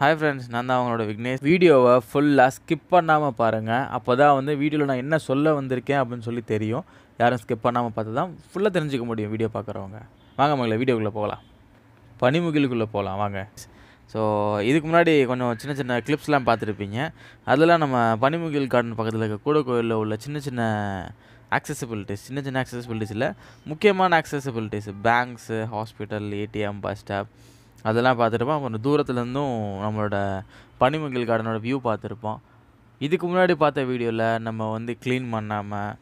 hi friends நான் தான் அவங்களோட விக்னேஷ் வீடியோவை ஃபுல்லாக ஸ்கிப் பண்ணாமல் பாருங்கள் அப்போ தான் வந்து வீடியோவில் நான் என்ன சொல்ல வந்திருக்கேன் அப்படின்னு சொல்லி தெரியும் யாரும் ஸ்கிப் பண்ணாமல் பார்த்து தான் ஃபுல்லாக தெரிஞ்சுக்க முடியும் வீடியோ பார்க்குறவங்க வாங்க மங்கள வீடியோக்குள்ளே போகலாம் பனிமுகிலுக்குள்ளே போகலாம் வாங்க ஸோ இதுக்கு முன்னாடி கொஞ்சம் சின்ன சின்ன கிளிப்ஸ்லாம் பார்த்துருப்பீங்க அதெல்லாம் நம்ம பனிமுகில் கார்டன் பக்கத்தில் இருக்க கூட கோயிலில் உள்ள சின்ன சின்ன ஆக்சசிபிலிட்டிஸ் சின்ன சின்ன ஆக்சசிபிலிட்டிஸில் முக்கியமான accessibilities banks hospital ATM bus stop அதெல்லாம் பார்த்துருப்போம் கொஞ்சம் தூரத்துலேருந்தும் நம்மளோட பனிமங்கல் கார்டனோட வியூ பார்த்துருப்போம் இதுக்கு முன்னாடி பார்த்த வீடியோவில் நம்ம வந்து க்ளீன் பண்ணாமல்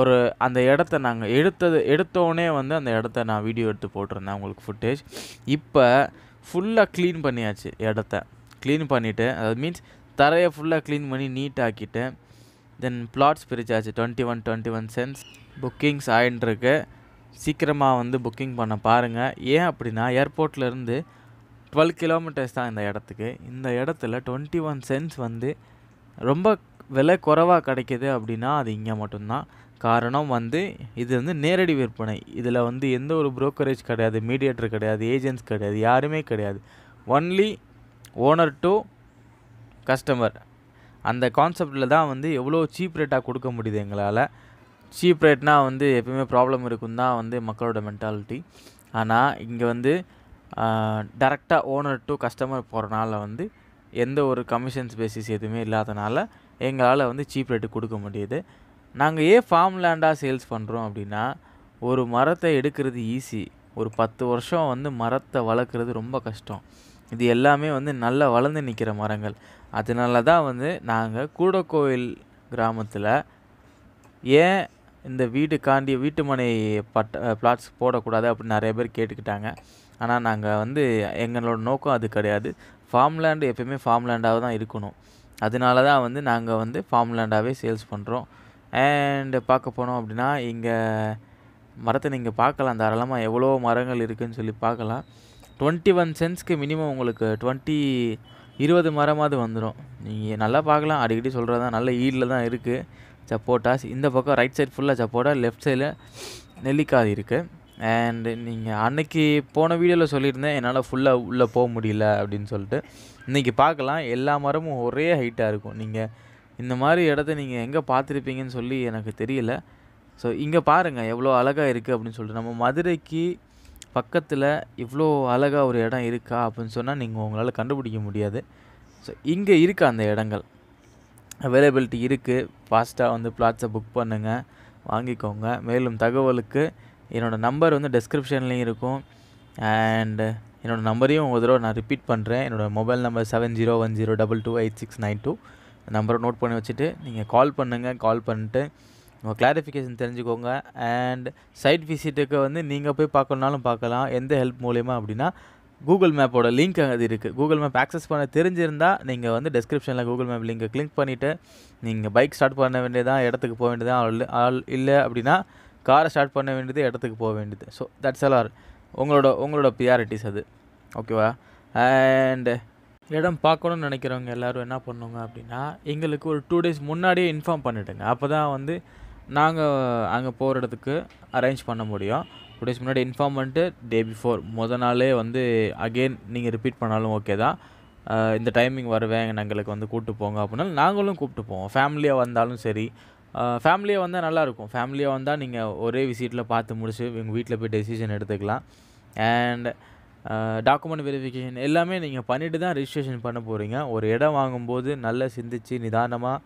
ஒரு அந்த இடத்த நாங்கள் எடுத்தது எடுத்தோடனே வந்து அந்த இடத்த நான் வீடியோ எடுத்து போட்டிருந்தேன் உங்களுக்கு ஃபுட்டேஜ் இப்போ ஃபுல்லாக க்ளீன் பண்ணியாச்சு இடத்த க்ளீன் பண்ணிவிட்டு அது மீன்ஸ் தரையை ஃபுல்லாக க்ளீன் பண்ணி நீட்டாக்கிட்டு தென் பிளாட்ஸ் பிரிச்சாச்சு twenty one twenty one cents bookings ஆகிட்டுருக்கு சீக்கிரமாக வந்து புக்கிங் பண்ண பாருங்கள் ஏன் அப்படின்னா ஏர்போர்ட்லேருந்து டுவெல் கிலோமீட்டர்ஸ் தான் இந்த இடத்துக்கு இந்த இடத்துல டுவெண்ட்டி ஒன் சென்ஸ் வந்து ரொம்ப விலை குறைவாக கிடைக்கிது அப்படின்னா அது இங்கே மட்டும்தான் காரணம் வந்து இது வந்து நேரடி விற்பனை இதில் வந்து எந்த ஒரு புரோக்கரேஜ் கிடையாது மீடியேட்டர் கிடையாது ஏஜென்ட்ஸ் கிடையாது யாருமே கிடையாது ஒன்லி ஓனர் டு கஸ்டமர் அந்த கான்செப்டில் தான் வந்து எவ்வளோ சீப் ரேட்டாக கொடுக்க முடியுது எங்களால் சீப் ரேட்னால் வந்து எப்பயுமே ப்ராப்ளம் இருக்கும் தான் வந்து மக்களோட மென்டாலிட்டி ஆனால் இங்கே வந்து டேரெக்டாக ஓனர் டு கஸ்டமர் போகிறனால வந்து எந்த ஒரு கமிஷன்ஸ் பேசிஸ் எதுவுமே இல்லாதனால எங்களால் வந்து சீப் ரேட்டு கொடுக்க முடியுது நாங்கள் ஏன் ஃபார்ம் லேண்டாக சேல்ஸ் பண்ணுறோம் அப்படின்னா ஒரு மரத்தை எடுக்கிறது ஈஸி ஒரு பத்து வருஷம் வந்து மரத்தை வளர்க்குறது ரொம்ப கஷ்டம் இது எல்லாமே வந்து நல்லா வளர்ந்து நிற்கிற மரங்கள் அதனால தான் வந்து நாங்கள் கூடக்கோயில் கிராமத்தில் ஏன் இந்த வீட்டுக்காண்டி வீட்டுமனை பட்ட பிளாட்ஸ் போடக்கூடாது அப்படின்னு நிறைய பேர் கேட்டுக்கிட்டாங்க ஆனால் நாங்கள் வந்து எங்களோட நோக்கம் அது கிடையாது ஃபார்ம்லேண்டு எப்பயுமே ஃபார்ம்லேண்டாக தான் இருக்கணும் அதனால தான் வந்து நாங்கள் வந்து ஃபார்ம்லேண்டாகவே சேல்ஸ் பண்ணுறோம் அண்டு பார்க்க போனோம் அப்படின்னா இங்கே மரத்தை நீங்கள் பார்க்கலாம் தாராளமாக எவ்வளோ மரங்கள் இருக்குதுன்னு சொல்லி பார்க்கலாம் டுவெண்ட்டி ஒன் சென்ஸ்க்கு மினிமம் உங்களுக்கு டுவெண்ட்டி இருபது மரமாவது வந்துடும் நீங்கள் நல்லா பார்க்கலாம் அடிக்கடி சொல்கிறது தான் நல்ல ஈடில் தான் இருக்குது சப்போட்டாஸ் இந்த பக்கம் ரைட் சைடு ஃபுல்லாக சப்போட்டா லெஃப்ட் சைடில் நெல்லிக்காய் இருக்குது அண்டு நீங்கள் அன்னைக்கு போன வீடியோவில் சொல்லியிருந்தேன் என்னால் ஃபுல்லாக உள்ளே போக முடியல அப்படின்னு சொல்லிட்டு இன்றைக்கி பார்க்கலாம் எல்லா மரமும் ஒரே ஹைட்டாக இருக்கும் நீங்கள் இந்த மாதிரி இடத்த நீங்கள் எங்கே பார்த்துருப்பீங்கன்னு சொல்லி எனக்கு தெரியல ஸோ இங்கே பாருங்கள் எவ்வளோ அழகாக இருக்குது அப்படின்னு சொல்லிட்டு நம்ம மதுரைக்கு பக்கத்தில் இவ்வளோ அழகாக ஒரு இடம் இருக்கா அப்படின்னு சொன்னால் நீங்கள் உங்களால் கண்டுபிடிக்க முடியாது ஸோ இங்கே இருக்கா அந்த இடங்கள் அவைலபிலிட்டி இருக்குது ஃபாஸ்ட்டாக வந்து பிளாட்ஸை புக் பண்ணுங்கள் வாங்கிக்கோங்க மேலும் தகவலுக்கு என்னோடய நம்பர் வந்து டெஸ்கிரிப்ஷன்லேயும் இருக்கும் அண்டு என்னோடய நம்பரையும் ஒரு தடவை நான் ரிப்பீட் பண்ணுறேன் என்னோடய mobile number seven zero one zero double two eight six nine two நம்பரை நோட் பண்ணி வச்சுட்டு நீங்கள் கால் பண்ணுங்கள் கால் பண்ணிட்டு உங்கள் கிளாரிஃபிகேஷன் தெரிஞ்சுக்கோங்க அண்ட் சைட் விசிட்டுக்கு வந்து நீங்கள் போய் பார்க்கணுனாலும் பார்க்கலாம் எந்த ஹெல்ப் மூலிமா அப்படின்னா கூகுள் மேப்போட லிங்க் அது இருக்குது கூகுள் மேப் ஆக்சஸ் பண்ண தெரிஞ்சிருந்தால் நீங்கள் வந்து டெஸ்கிரிப்ஷனில் கூகுள் மேப் லிங்கை கிளிக் பண்ணிவிட்டு நீங்கள் பைக் ஸ்டார்ட் பண்ண வேண்டியதான் இடத்துக்கு போக வேண்டியதான் இல்லை அப்படின்னா காரை ஸ்டார்ட் பண்ண வேண்டியது இடத்துக்கு போக வேண்டியது ஸோ தட்ஸ் எல் ஆர் உங்களோட உங்களோட ப்ரியாரிட்டிஸ் அது ஓகேவா அண்டு இடம் பார்க்கணும்னு நினைக்கிறவங்க எல்லோரும் என்ன பண்ணுங்க அப்படின்னா எங்களுக்கு ஒரு டூ டேஸ் முன்னாடியே இன்ஃபார்ம் பண்ணிவிடுங்க அப்போ தான் வந்து நாங்கள் அங்கே போகிற இடத்துக்கு அரேஞ்ச் பண்ண முடியும் டூ டேஸ் முன்னாடி இன்ஃபார்ம் பண்ணிட்டு டே பிஃபோர் மொதல் நாளே வந்து அகெயின் நீங்கள் ரிப்பீட் பண்ணாலும் ஓகே தான் இந்த டைமிங் வருவேன் எங்களுக்கு வந்து கூப்பிட்டு போங்க அப்படின்னாலும் நாங்களும் கூப்பிட்டு போவோம் ஃபேமிலியாக வந்தாலும் சரி ஃபேமிலியாக வந்தால் நல்லாயிருக்கும் ஃபேமிலியாக வந்தால் நீங்கள் ஒரே விசிட்டில் பார்த்து முடிச்சு எங்கள் வீட்டில் போய் டெசிஷன் எடுத்துக்கலாம் அண்ட் டாக்குமெண்ட் வெரிஃபிகேஷன் எல்லாமே நீங்கள் பண்ணிவிட்டு தான் ரிஜிஸ்ட்ரேஷன் பண்ண போகிறீங்க ஒரு இடம் வாங்கும்போது நல்லா சிந்திச்சு நிதானமாக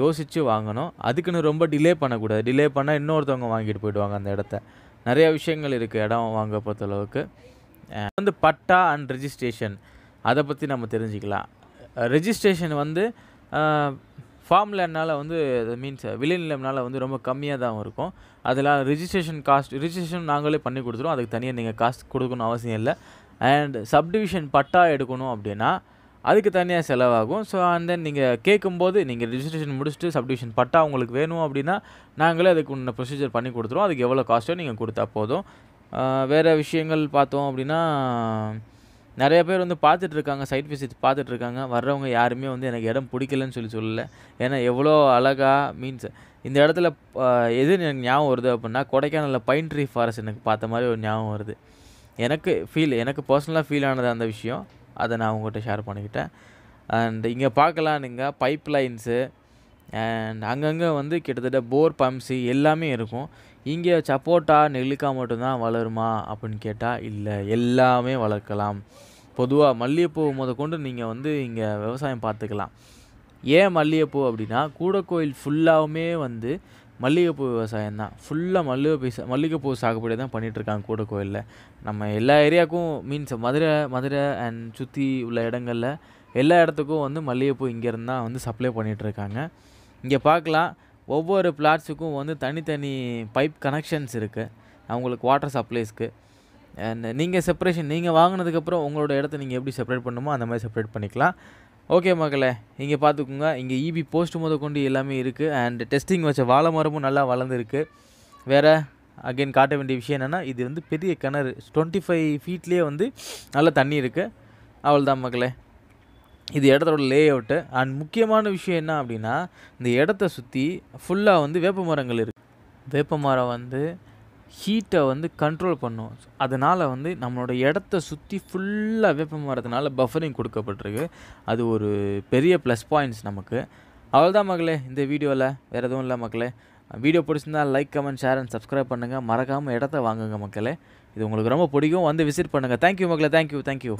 யோசித்து வாங்கணும் அதுக்குன்னு ரொம்ப டிலே பண்ணக்கூடாது டிலே பண்ணால் இன்னொருத்தவங்க வாங்கிட்டு போயிடுவாங்க அந்த இடத்த நிறையா விஷயங்கள் இருக்குது இடம் வாங்க பொறுத்தளவுக்கு வந்து பட்டா அண்ட் ரிஜிஸ்ட்ரேஷன் அதை பற்றி நம்ம தெரிஞ்சுக்கலாம் ரிஜிஸ்ட்ரேஷன் வந்து என்னால் வந்து மீன்ஸ் விளைநிலம்னால் வந்து ரொம்ப கம்மியாக தான் இருக்கும் அதில் ரிஜிஸ்ட்ரேஷன் காஸ்ட் ரிஜிஸ்ட்ரேஷன் நாங்களே பண்ணி கொடுத்துருவோம் அதுக்கு தனியாக நீங்கள் காஸ்ட் கொடுக்கணும் அவசியம் இல்லை அண்ட் சப்டிவிஷன் பட்டா எடுக்கணும் அப்படின்னா அதுக்கு தனியாக செலவாகும் ஸோ அண்ட் தென் நீங்கள் கேட்கும்போது நீங்கள் ரிஜிஸ்ட்ரேஷன் முடிச்சுட்டு சப்டிவிஷன் பட்டா உங்களுக்கு வேணும் அப்படின்னா நாங்களே அதுக்கு உன்ன ப்ரொசீஜர் பண்ணி கொடுத்துருவோம் அதுக்கு எவ்வளோ காஸ்ட்டோ நீங்கள் கொடுத்தா போதும் வேறு விஷயங்கள் பார்த்தோம் அப்படின்னா நிறைய பேர் வந்து பார்த்துட்ருக்காங்க சைட் விசிட் பார்த்துட்ருக்காங்க வர்றவங்க யாருமே வந்து எனக்கு இடம் பிடிக்கலன்னு சொல்லி சொல்லலை ஏன்னா எவ்வளோ அழகாக மீன்ஸ் இந்த இடத்துல எது எனக்கு ஞாபகம் வருது அப்படின்னா கொடைக்கானலில் பைன் ட்ரீ ஃபாரஸ்ட் எனக்கு பார்த்த மாதிரி ஒரு ஞாபகம் வருது எனக்கு ஃபீல் எனக்கு பர்சனலாக ஃபீல் ஆனது அந்த விஷயம் அதை நான் உங்கள்கிட்ட ஷேர் பண்ணிக்கிட்டேன் அண்ட் இங்கே பார்க்கலாம் நீங்கள் பைப் லைன்ஸு அண்ட் அங்கங்கே வந்து கிட்டத்தட்ட போர் பம்சி எல்லாமே இருக்கும் இங்கே சப்போட்டா நெல்லிக்காய் மட்டும்தான் வளருமா அப்படின்னு கேட்டால் இல்லை எல்லாமே வளர்க்கலாம் பொதுவாக மல்லிகைப்பூ முத கொண்டு நீங்கள் வந்து இங்கே விவசாயம் பார்த்துக்கலாம் ஏன் மல்லிகைப்பூ அப்படின்னா கூடக்கோயில் ஃபுல்லாகவுமே வந்து மல்லிகைப்பூ விவசாயம் தான் ஃபுல்லாக மல்லிகைப்பூ மல்லிகைப்பூ சாகுபடி தான் பண்ணிகிட்ருக்காங்க கூட கோயிலில் நம்ம எல்லா ஏரியாவுக்கும் மீன்ஸ் மதுரை மதுரை அண்ட் சுற்றி உள்ள இடங்களில் எல்லா இடத்துக்கும் வந்து மல்லிகைப்பூ இங்கேருந்து தான் வந்து சப்ளை பண்ணிகிட்ருக்காங்க இங்கே பார்க்கலாம் ஒவ்வொரு பிளாட்ஸுக்கும் வந்து தனித்தனி பைப் கனெக்ஷன்ஸ் இருக்குது அவங்களுக்கு வாட்டர் சப்ளைஸ்க்கு நீங்கள் செப்பரேஷன் நீங்கள் வாங்கினதுக்கப்புறம் உங்களோட இடத்த நீங்கள் எப்படி செப்பரேட் பண்ணுமோ அந்த மாதிரி செப்பரேட் பண்ணிக்கலாம் ஓகே மக்களே இங்கே பார்த்துக்கோங்க இங்கே இபி e போஸ்ட் முத கொண்டு எல்லாமே இருக்குது அண்ட் டெஸ்டிங் வச்ச வாழை மரமும் நல்லா வளர்ந்துருக்கு வேறு அகெயின் காட்ட வேண்டிய விஷயம் என்னென்னா இது வந்து பெரிய கிணறு டுவெண்ட்டி ஃபைவ் ஃபீட்லேயே வந்து நல்லா தண்ணி இருக்குது அவ்வளோதான் மக்களே இது இடத்தோட லே அவுட்டு அண்ட் முக்கியமான விஷயம் என்ன அப்படின்னா இந்த இடத்த சுற்றி ஃபுல்லாக வந்து வேப்ப மரங்கள் இருக்குது வேப்ப மரம் வந்து ஹீட்டை வந்து கண்ட்ரோல் பண்ணும் அதனால் வந்து நம்மளோட இடத்த சுற்றி ஃபுல்லாக வேப்ப மரத்தினால பஃபரிங் கொடுக்கப்பட்டிருக்கு அது ஒரு பெரிய ப்ளஸ் பாயிண்ட்ஸ் நமக்கு அவ்வளோதான் மகளே இந்த வீடியோவில் வேறு எதுவும் இல்லை மக்களே வீடியோ பிடிச்சிருந்தா like comment share and subscribe பண்ணுங்கள் மறக்காமல் இடத்த வாங்குங்க மக்களே இது உங்களுக்கு ரொம்ப பிடிக்கும் வந்து விசிட் பண்ணுங்கள் தேங்க்யூ மக்களே தேங்க்யூ தேங்க்யூ